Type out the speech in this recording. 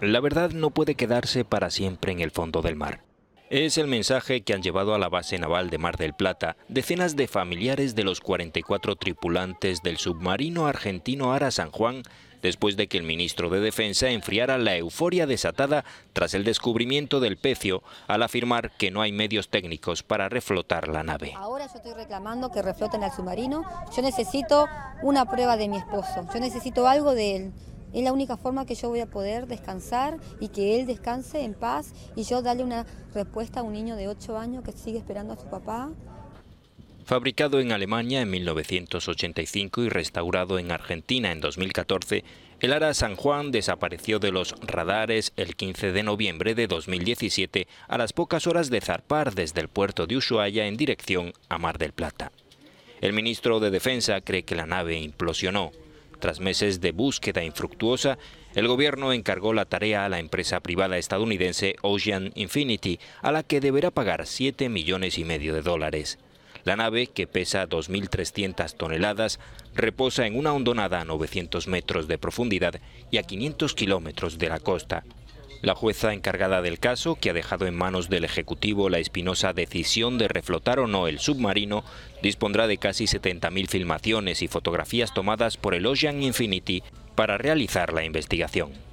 La verdad no puede quedarse para siempre en el fondo del mar. Es el mensaje que han llevado a la base naval de Mar del Plata decenas de familiares de los 44 tripulantes del submarino argentino Ara San Juan después de que el ministro de Defensa enfriara la euforia desatada tras el descubrimiento del pecio al afirmar que no hay medios técnicos para reflotar la nave. Ahora yo estoy reclamando que refloten al submarino. Yo necesito una prueba de mi esposo. Yo necesito algo de él es la única forma que yo voy a poder descansar y que él descanse en paz y yo darle una respuesta a un niño de 8 años que sigue esperando a su papá. Fabricado en Alemania en 1985 y restaurado en Argentina en 2014, el Ara San Juan desapareció de los radares el 15 de noviembre de 2017 a las pocas horas de zarpar desde el puerto de Ushuaia en dirección a Mar del Plata. El ministro de Defensa cree que la nave implosionó tras meses de búsqueda infructuosa, el gobierno encargó la tarea a la empresa privada estadounidense Ocean Infinity, a la que deberá pagar 7 millones y medio de dólares. La nave, que pesa 2.300 toneladas, reposa en una hondonada a 900 metros de profundidad y a 500 kilómetros de la costa. La jueza encargada del caso, que ha dejado en manos del Ejecutivo la espinosa decisión de reflotar o no el submarino, dispondrá de casi 70.000 filmaciones y fotografías tomadas por el Ocean Infinity para realizar la investigación.